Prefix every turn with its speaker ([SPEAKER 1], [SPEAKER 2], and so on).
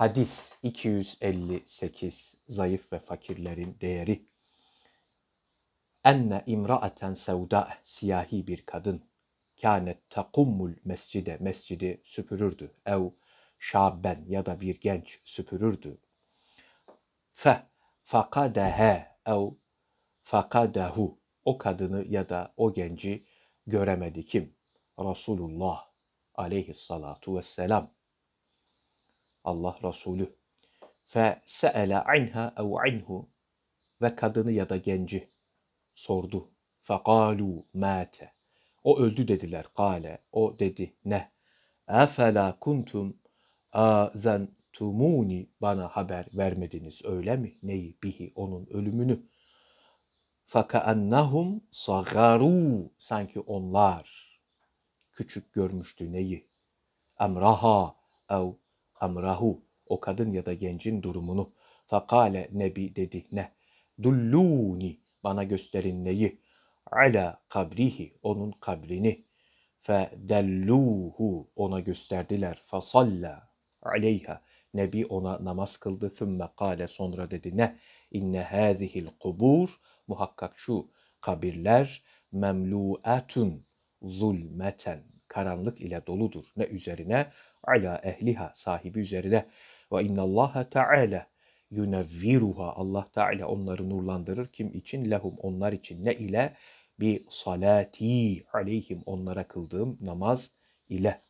[SPEAKER 1] Hadis 258 Zayıf ve fakirlerin değeri Enne imra'aten sevda siyahi bir kadın kânet takummul mescide mescidi süpürürdü ev şaben ya da bir genç süpürürdü fe fakadehe ev fakadehu o kadını ya da o genci göremedi kim? Resulullah aleyhissalatu vesselam. Allah Resulü. Fese'ele anha ev anhu ve kadını ya da genci sordu. Fekalu mate. O öldü dediler. Kale. O dedi. Ne? Efela kuntum tumuni bana haber vermediniz öyle mi? Neyi? Bihi. Onun ölümünü. Fekaennahum sagaru. Sanki onlar küçük görmüştü neyi? Emraha ev amrahu o kadın ya da gencin durumunu. Fakale nebi dedi ne? Dulluni bana gösterin neyi? Ala kabrihi onun kabrini. Fe delluhu ona gösterdiler. Fasalla aleyha. Nebi ona namaz kıldı. Thümme kale sonra dedi ne? İnne hâzihil kubur. Muhakkak şu kabirler memlu'atun zulmeten karanlık ile doludur. Ne üzerine? Ala ehliha sahibi üzerine. Ve innallaha teala yunevviruha Allah Teala onları nurlandırır. Kim için? Lehum onlar için. Ne ile? Bi salati aleyhim onlara kıldığım namaz ile.